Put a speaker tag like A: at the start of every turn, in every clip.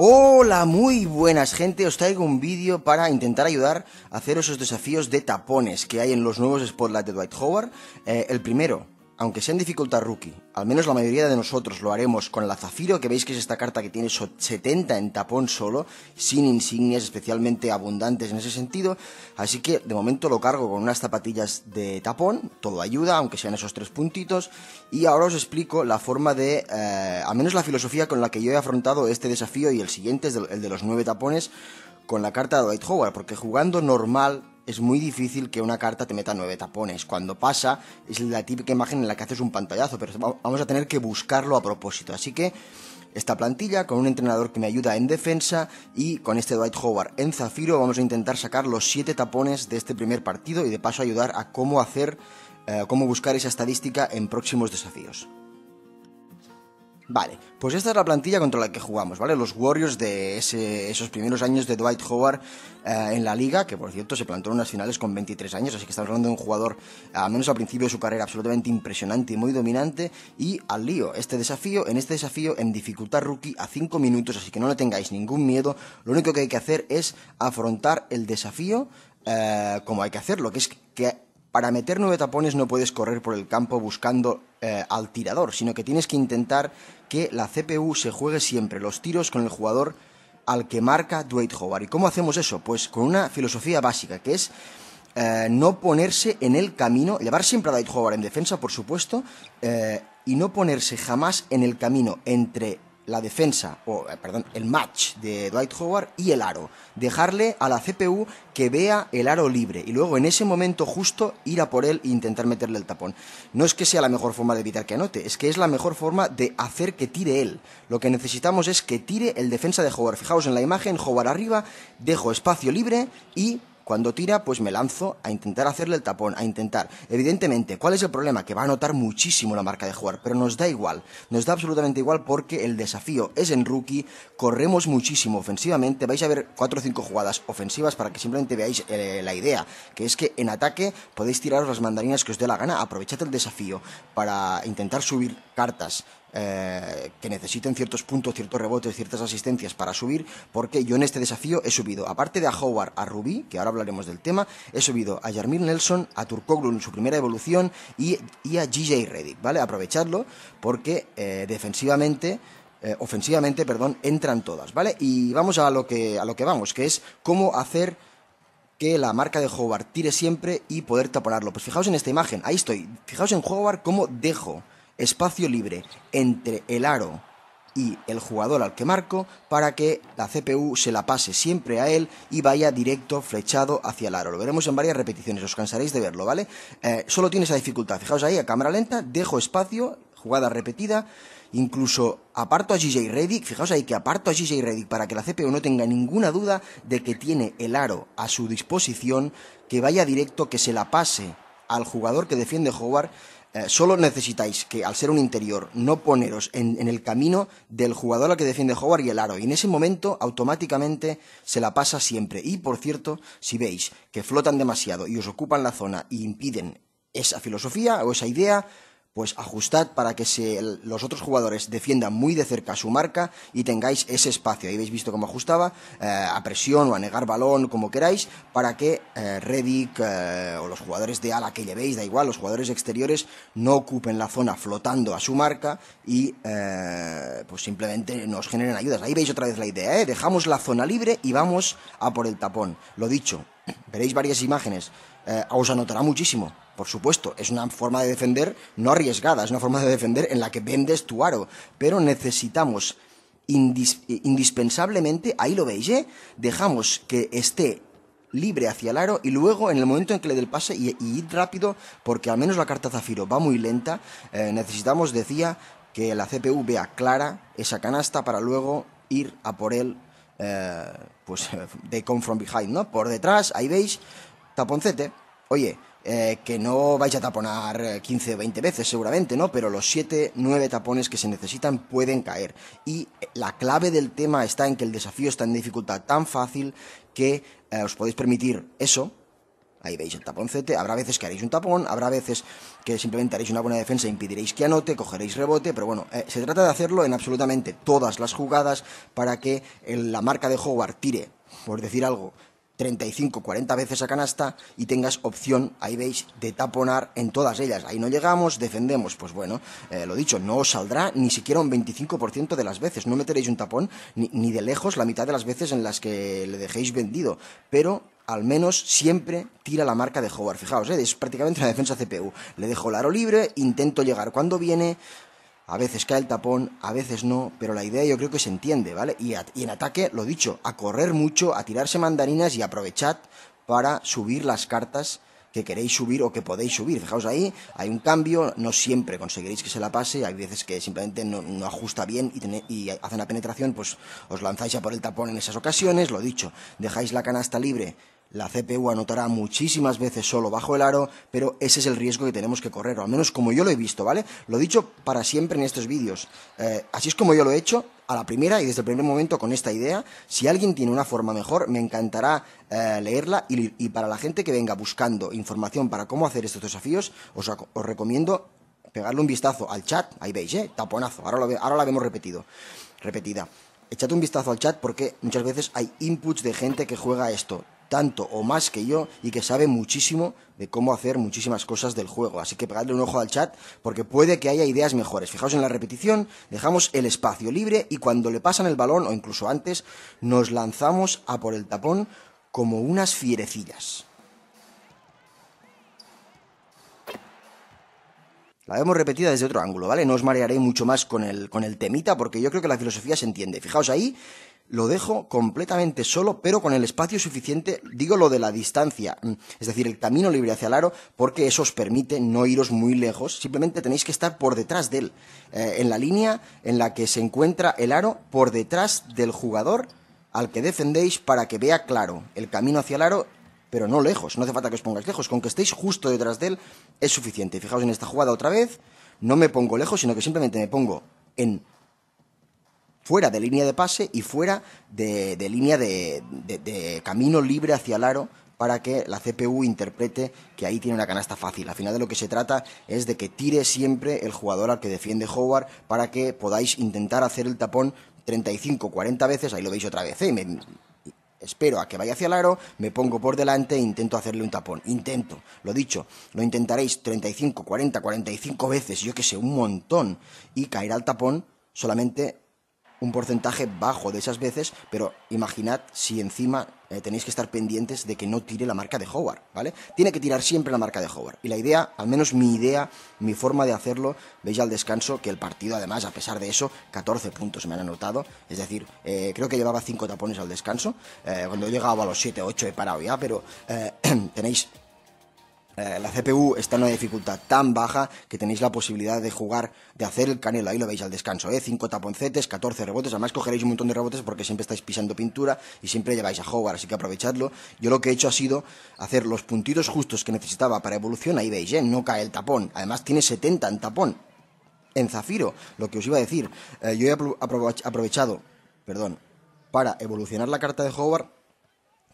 A: Hola, muy buenas gente, os traigo un vídeo para intentar ayudar a hacer esos desafíos de tapones que hay en los nuevos Spotlight de Dwight Howard. Eh, el primero, aunque sea en dificultad rookie, al menos la mayoría de nosotros lo haremos con la Zafiro, que veis que es esta carta que tiene 70 en tapón solo, sin insignias especialmente abundantes en ese sentido, así que de momento lo cargo con unas zapatillas de tapón, todo ayuda, aunque sean esos tres puntitos, y ahora os explico la forma de, eh, al menos la filosofía con la que yo he afrontado este desafío y el siguiente es el de los nueve tapones con la carta de Dwight Howard, porque jugando normal es muy difícil que una carta te meta nueve tapones. Cuando pasa, es la típica imagen en la que haces un pantallazo, pero vamos a tener que buscarlo a propósito. Así que esta plantilla con un entrenador que me ayuda en defensa y con este Dwight Howard en zafiro vamos a intentar sacar los siete tapones de este primer partido y de paso ayudar a cómo hacer, eh, cómo buscar esa estadística en próximos desafíos. Vale, pues esta es la plantilla contra la que jugamos, ¿vale? Los Warriors de esos primeros años de Dwight Howard eh, en la liga, que por cierto se plantó en unas finales con 23 años, así que estamos hablando de un jugador, al menos al principio de su carrera, absolutamente impresionante y muy dominante. Y al lío, este desafío, en este desafío, en dificultad rookie a 5 minutos, así que no le tengáis ningún miedo. Lo único que hay que hacer es afrontar el desafío eh, como hay que hacerlo, que es que para meter nueve tapones no puedes correr por el campo buscando eh, al tirador, sino que tienes que intentar que la CPU se juegue siempre los tiros con el jugador al que marca Dwight Howard. ¿Y cómo hacemos eso? Pues con una filosofía básica, que es eh, no ponerse en el camino, llevar siempre a Dwight Howard en defensa, por supuesto, eh, y no ponerse jamás en el camino entre la defensa, o eh, perdón, el match de Dwight Howard y el aro. Dejarle a la CPU que vea el aro libre y luego en ese momento justo ir a por él e intentar meterle el tapón. No es que sea la mejor forma de evitar que anote, es que es la mejor forma de hacer que tire él. Lo que necesitamos es que tire el defensa de Howard. Fijaos en la imagen, Howard arriba, dejo espacio libre y cuando tira, pues me lanzo a intentar hacerle el tapón, a intentar. Evidentemente, ¿cuál es el problema? Que va a notar muchísimo la marca de jugar, pero nos da igual, nos da absolutamente igual porque el desafío es en rookie, corremos muchísimo ofensivamente, vais a ver cuatro o cinco jugadas ofensivas para que simplemente veáis eh, la idea, que es que en ataque podéis tiraros las mandarinas que os dé la gana, aprovechad el desafío para intentar subir cartas eh, que necesiten ciertos puntos, ciertos rebotes, ciertas asistencias para subir, porque yo en este desafío he subido, aparte de a Howard, a Ruby que ahora hablaremos del tema, he subido a Jarmil Nelson, a Turkoglu en su primera evolución y, a GJ Reddick, ¿vale? Aprovechadlo porque eh, defensivamente... Eh, ofensivamente, perdón, entran todas, ¿vale? Y vamos a lo que a lo que vamos, que es cómo hacer que la marca de Howard tire siempre y poder taponarlo. Pues fijaos en esta imagen, ahí estoy. Fijaos en Howard cómo dejo espacio libre entre el aro y el jugador al que marco para que la CPU se la pase siempre a él y vaya directo flechado hacia el aro. Lo veremos en varias repeticiones, os cansaréis de verlo, ¿vale? Eh, solo tiene esa dificultad. Fijaos ahí, a cámara lenta, dejo espacio, jugada repetida, incluso aparto a GJ Reddick, fijaos ahí que aparto a GJ Reddick para que la CPU no tenga ninguna duda de que tiene el aro a su disposición, que vaya directo, que se la pase al jugador que defiende Howard eh, solo necesitáis que, al ser un interior, no poneros en, el camino del jugador al que defiende Howard y el aro. Y en ese momento, automáticamente se la pasa siempre. Y, por cierto, si veis que flotan demasiado y os ocupan la zona y impiden esa filosofía o esa idea, pues ajustad para que los otros jugadores defiendan muy de cerca su marca y tengáis ese espacio. Ahí habéis visto cómo ajustaba, eh, a presión o a negar balón, como queráis, para que eh, Redick eh, o los jugadores de ala que llevéis, da igual, los jugadores exteriores no ocupen la zona flotando a su marca y pues simplemente nos generen ayudas. Ahí veis otra vez la idea, dejamos la zona libre y vamos a por el tapón. Lo dicho, veréis varias imágenes, os anotará muchísimo. Por supuesto, es una forma de defender no arriesgada, es una forma de defender en la que vendes tu aro, pero necesitamos indispensablemente, ahí lo veis, ¿eh? dejamos que esté libre hacia el aro y luego en el momento en que le dé el pase y, ir rápido porque al menos la carta zafiro va muy lenta eh, necesitamos decía que la CPU vea clara esa canasta para luego ir a por él eh, pues de come from behind no por detrás ahí veis taponcete oye eh, que no vais a taponar 15 o 20 veces seguramente, ¿no? Pero los 7, 9 tapones que se necesitan pueden caer. Y la clave del tema está en que el desafío está en dificultad tan fácil que eh, os podéis permitir eso. Ahí veis el taponcete. Habrá veces que haréis un tapón, habrá veces que simplemente haréis una buena defensa e impediréis que anote, cogeréis rebote, pero bueno, eh, se trata de hacerlo en absolutamente todas las jugadas para que la marca de Howard tire, por decir algo, 35, 40 veces a canasta y tengas opción, ahí veis, de taponar en todas ellas. Ahí no llegamos, defendemos, pues bueno, eh, lo dicho, no os saldrá ni siquiera un 25% de las veces, no meteréis un tapón ni, ni de lejos la mitad de las veces en las que le dejéis vendido, pero al menos siempre tira la marca de Howard. Fijaos, eh, es prácticamente una defensa CPU. Le dejo el aro libre, intento llegar cuando viene, a veces cae el tapón, a veces no, pero la idea yo creo que se entiende, ¿vale? Y, en ataque, lo dicho, a correr mucho, a tirarse mandarinas y aprovechad para subir las cartas que queréis subir o que podéis subir. Fijaos ahí, hay un cambio, no siempre conseguiréis que se la pase, hay veces que simplemente no, ajusta bien y, y hace una penetración, pues os lanzáis a por el tapón en esas ocasiones, lo dicho, dejáis la canasta libre la CPU anotará muchísimas veces solo bajo el aro, pero ese es el riesgo que tenemos que correr, o al menos como yo lo he visto, ¿vale? Lo he dicho para siempre en estos vídeos. Eh, así es como yo lo he hecho, a la primera y desde el primer momento con esta idea. Si alguien tiene una forma mejor, me encantará eh, leerla y, para la gente que venga buscando información para cómo hacer estos desafíos, os, os recomiendo pegarle un vistazo al chat. Ahí veis, ¿eh? Taponazo. Ahora, lo, ahora la vemos repetido. Repetida. Echad un vistazo al chat porque muchas veces hay inputs de gente que juega esto tanto o más que yo y que sabe muchísimo de cómo hacer muchísimas cosas del juego. Así que pegadle un ojo al chat porque puede que haya ideas mejores. Fijaos en la repetición, dejamos el espacio libre y cuando le pasan el balón o incluso antes, nos lanzamos a por el tapón como unas fierecillas. La vemos repetida desde otro ángulo, ¿vale? No os marearé mucho más con el, con el temita porque yo creo que la filosofía se entiende. Fijaos ahí, lo dejo completamente solo, pero con el espacio suficiente, digo lo de la distancia, mm, es decir, el camino libre hacia el aro, porque eso os permite no iros muy lejos, simplemente tenéis que estar por detrás de él, eh, en la línea en la que se encuentra el aro, por detrás del jugador al que defendéis para que vea claro el camino hacia el aro, pero no lejos, no hace falta que os pongáis lejos, con que estéis justo detrás de él es suficiente. Fijaos en esta jugada otra vez, no me pongo lejos, sino que simplemente me pongo en fuera de línea de pase y fuera de, línea de, camino libre hacia el aro para que la CPU interprete que ahí tiene una canasta fácil. Al final de lo que se trata es de que tire siempre el jugador al que defiende Howard para que podáis intentar hacer el tapón 35-40 veces, ahí lo veis otra vez, ¿eh? espero a que vaya hacia el aro, me pongo por delante e intento hacerle un tapón. Intento, lo dicho, lo intentaréis 35, 40, 45 veces, yo que sé, un montón, y caerá el tapón solamente un porcentaje bajo de esas veces, pero imaginad si encima eh, tenéis que estar pendientes de que no tire la marca de Howard, ¿vale? Tiene que tirar siempre la marca de Howard. Y la idea, al menos mi idea, mi forma de hacerlo, veis al descanso que el partido, además, a pesar de eso, 14 puntos me han anotado. Es decir, eh, creo que llevaba 5 tapones al descanso. Eh, cuando he llegado a los 7, 8 he parado ya, pero tenéis eh, la CPU está en una dificultad tan baja que tenéis la posibilidad de jugar, de hacer el canelo. Ahí lo veis al descanso, ¿eh? 5 taponcetes, 14 rebotes. Además, cogeréis un montón de rebotes porque siempre estáis pisando pintura y siempre lleváis a Howard, así que aprovechadlo. Yo lo que he hecho ha sido hacer los puntitos justos que necesitaba para evolución. Ahí veis, ¿eh? No cae el tapón. Además, tiene 70 en tapón. En zafiro, lo que os iba a decir. Eh, yo he aprovechado, perdón, para evolucionar la carta de Howard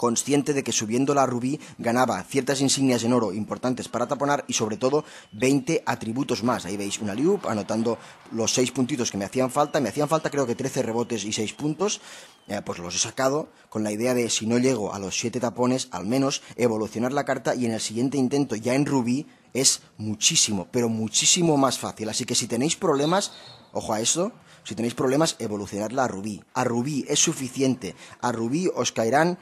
A: consciente de que subiendo la rubí ganaba ciertas insignias en oro importantes para taponar y sobre todo 20 atributos más. Ahí veis una liup anotando los 6 puntitos que me hacían falta. Me hacían falta creo que 13 rebotes y 6 puntos. Eh, pues los he sacado con la idea de si no llego a los 7 tapones, al menos evolucionar la carta y en el siguiente intento ya en rubí es muchísimo, pero muchísimo más fácil. Así que si tenéis problemas, ojo a esto, si tenéis problemas, evolucionadla a Rubí. A Rubí es suficiente. A Rubí os caerán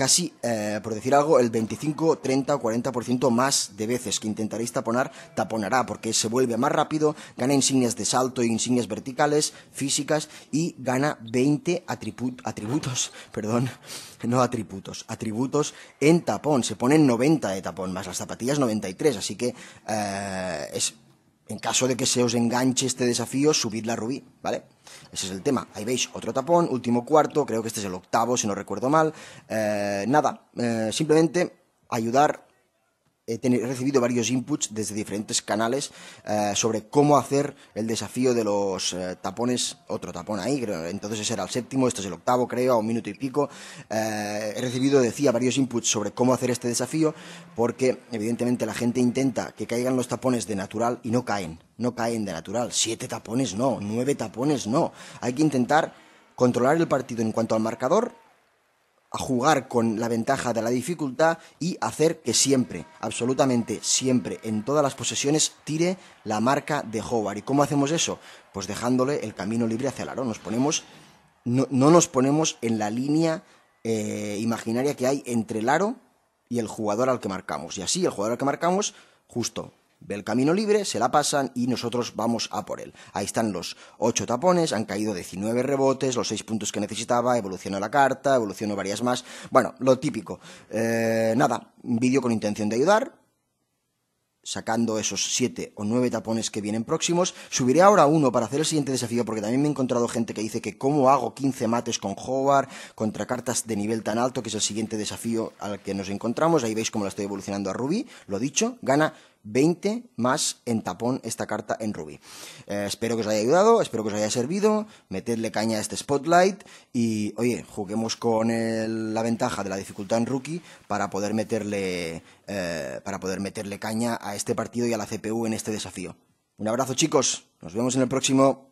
A: casi, eh, por decir algo, el 25, 30 o 40% más de veces que intentaréis taponar, taponará, porque se vuelve más rápido, gana insignias de salto e insignias verticales, físicas, y gana 20 atributos, perdón, no atributos, atributos en tapón. Se ponen 90 de tapón, más las zapatillas 93, así que eh, es en caso de que se os enganche este desafío, subid la rubí, ¿vale? Ese es el tema. Ahí veis otro tapón, último cuarto, creo que este es el octavo, si no recuerdo mal. Eh, nada, eh, simplemente ayudar he, recibido varios inputs desde diferentes canales eh, sobre cómo hacer el desafío de los eh, tapones, otro tapón ahí, Entonces ese era el séptimo, este es el octavo, creo, a un minuto y pico. Eh, he recibido, decía, varios inputs sobre cómo hacer este desafío, porque evidentemente la gente intenta que caigan los tapones de natural y no caen, no caen de natural. Siete tapones no, nueve tapones no. Hay que intentar controlar el partido en cuanto al marcador a jugar con la ventaja de la dificultad y hacer que siempre, absolutamente siempre, en todas las posesiones tire la marca de Howard. ¿Y cómo hacemos eso? Pues dejándole el camino libre hacia el aro. Nos ponemos, no, nos ponemos en la línea eh, imaginaria que hay entre el aro y el jugador al que marcamos. Y así el jugador al que marcamos justo ve el camino libre, se la pasan y nosotros vamos a por él. Ahí están los 8 tapones, han caído 19 rebotes, los 6 puntos que necesitaba, Evoluciona la carta, evoluciono varias más. Bueno, lo típico. Eh, nada, un vídeo con intención de ayudar, sacando esos siete o nueve tapones que vienen próximos. Subiré ahora uno para hacer el siguiente desafío, porque también me he encontrado gente que dice que cómo hago 15 mates con Howard contra cartas de nivel tan alto, que es el siguiente desafío al que nos encontramos. Ahí veis cómo la estoy evolucionando a Ruby. Lo dicho, gana 20 más en tapón esta carta en Ruby. Eh, espero que os haya ayudado, espero que os haya servido, metedle caña a este spotlight y, oye, juguemos con la ventaja de la dificultad en rookie para poder meterle, eh, para poder meterle caña a este partido y a la CPU en este desafío. Un abrazo chicos, nos vemos en el próximo.